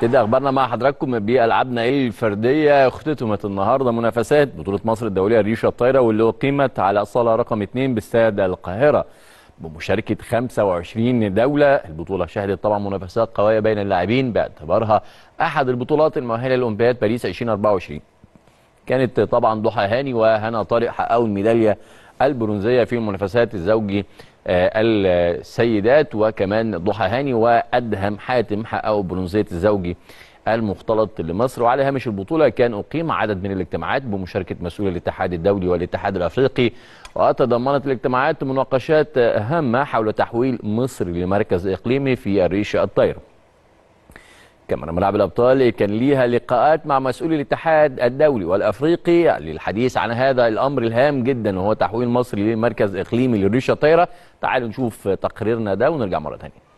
كده اخبارنا مع حضراتكم بالعابنا الفرديه اختتمت النهارده منافسات بطوله مصر الدوليه الريشه الطايره واللي اقيمت على صاله رقم 2 باستاد القاهره بمشاركه 25 دوله البطوله شهدت طبعا منافسات قويه بين اللاعبين باعتبارها احد البطولات المؤهله لاولمبياد باريس 2024 كانت طبعا ضحى هاني وهنا طارق حققوا الميداليه البرونزيه في المنافسات الزوجي آه، السيدات وكمان ضحى هاني وادهم حاتم حققوا برونزيه الزوجي المختلط لمصر وعلى هامش البطوله كان اقيم عدد من الاجتماعات بمشاركه مسؤول الاتحاد الدولي والاتحاد الافريقي وتضمنت الاجتماعات مناقشات هامه حول تحويل مصر لمركز اقليمي في الريش الطايره كمان ملعب الأبطال كان ليها لقاءات مع مسؤولي الاتحاد الدولي والأفريقي للحديث عن هذا الأمر الهام جدا وهو تحويل مصر لمركز إقليمي للريشة الطايرة تعالوا نشوف تقريرنا ده ونرجع مرة ثانيه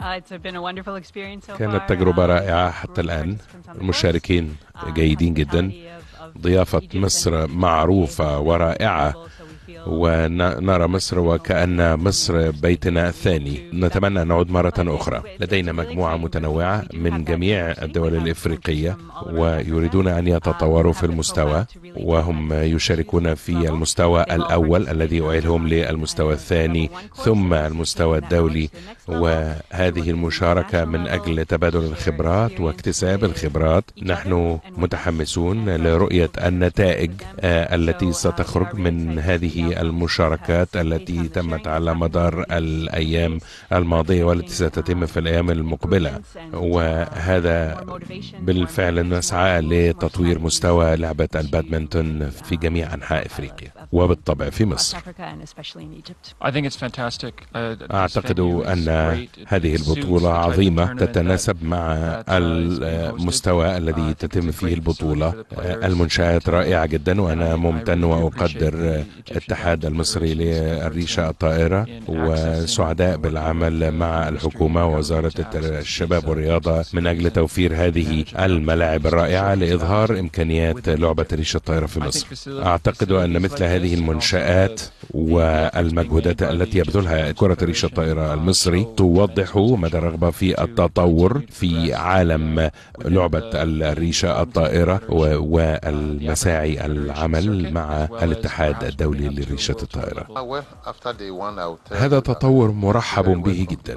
uh, كانت تجربة uh, رائعة حتى الآن المشاركين uh, جيدين جدا ضيافة مصر معروفة ورائعة ونرى مصر وكأن مصر بيتنا الثاني نتمنى أن نعود مرة أخرى لدينا مجموعة متنوعة من جميع الدول الإفريقية ويريدون أن يتطوروا في المستوى وهم يشاركون في المستوى الأول الذي أعيدهم للمستوى الثاني ثم المستوى الدولي وهذه المشاركة من أجل تبادل الخبرات واكتساب الخبرات نحن متحمسون لرؤية النتائج آه، التي ستخرج من هذه المشاركات التي تمت على مدار الأيام الماضية والتي ستتم في الأيام المقبلة وهذا بالفعل نسعى لتطوير مستوى لعبة البادمنتون في جميع أنحاء إفريقيا وبالطبع في مصر uh, أعتقد أن هذه البطولة عظيمة تتناسب مع المستوى الذي تتم فيه البطولة المنشآت رائعة جدا وأنا ممتن وأقدر الاتحاد المصري للريشة الطائرة وسعداء بالعمل مع الحكومة ووزارة الشباب والرياضة من أجل توفير هذه الملاعب الرائعة لإظهار إمكانيات لعبة ريشة الطائرة في مصر أعتقد أن مثل هذه المنشآت والمجهودات التي يبذلها كرة ريشة الطائرة المصري توضح مدى الرغبة في التطور في عالم لعبة الريشة الطائرة والمساعي العمل مع الاتحاد الدولي للريشة الطائرة هذا تطور مرحب به جدا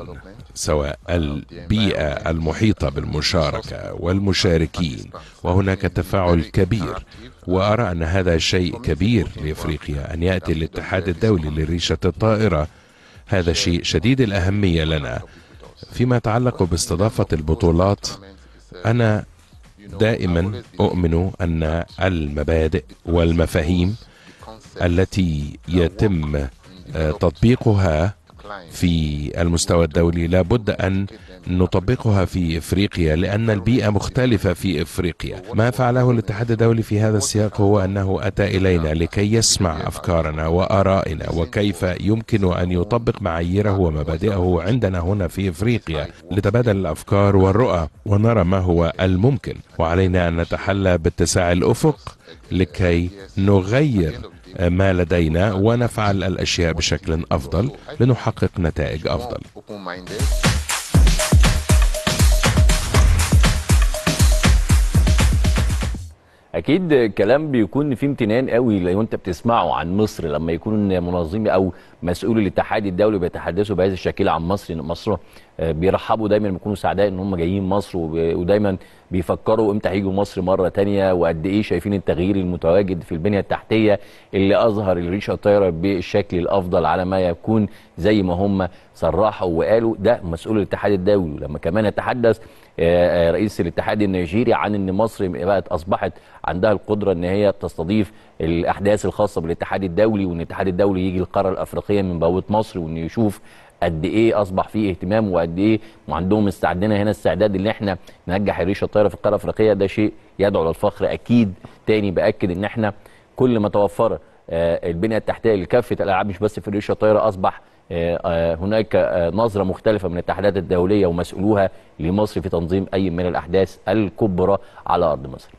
سواء البيئة المحيطة بالمشاركة والمشاركين وهناك تفاعل كبير وأرى أن هذا شيء كبير لإفريقيا أن يأتي الاتحاد الدولي للريشة الطائرة هذا شيء شديد الأهمية لنا فيما يتعلق باستضافة البطولات أنا دائما أؤمن أن المبادئ والمفاهيم التي يتم آه، تطبيقها في المستوى الدولي لابد أن نطبقها في إفريقيا لأن البيئة مختلفة في إفريقيا ما فعله الاتحاد الدولي في هذا السياق هو أنه أتى إلينا لكي يسمع أفكارنا وآرائنا وكيف يمكن أن يطبق معاييره ومبادئه عندنا هنا في إفريقيا لتبادل الأفكار والرؤى ونرى ما هو الممكن وعلينا أن نتحلى باتساع الأفق لكي نغير ما لدينا ونفعل الأشياء بشكل أفضل لنحقق نتائج أفضل اكيد كلام بيكون فيه امتنان قوي لو انت بتسمعه عن مصر لما يكون منظمي او مسؤول الاتحاد الدولي بيتحدثوا بهذا الشكل عن مصر مصر آه، بيرحبوا دايما بيكونوا سعداء ان هم جايين مصر ودايما بيفكروا امتى هيجوا مصر مره تانية وقد ايه شايفين التغيير المتواجد في البنيه التحتيه اللي اظهر الريشه الطايره بالشكل الافضل على ما يكون زي ما هم صرحوا وقالوا ده مسؤول الاتحاد الدولي لما كمان يتحدث آه، آه، رئيس الاتحاد النيجيري عن ان مصر بقت اصبحت عندها القدره ان هي تستضيف الاحداث الخاصه بالاتحاد الدولي وان الاتحاد الدولي يجي القاره الافريقيه من بوابه مصر وانه يشوف قد ايه اصبح فيه اهتمام وقد ايه وعندهم استعدنا هنا استعداد ان احنا ننجح الريشه الطايره في القاره الافريقيه ده شيء يدعو للفخر اكيد تاني باكد ان احنا كل ما توفر آه، البنيه التحتيه لكافه الالعاب مش بس في الريشه الطايره اصبح آه، آه، هناك نظرة مختلفة من الاتحادات الدولية ومسؤولوها لمصر في تنظيم أي من الأحداث الكبرى على أرض مصر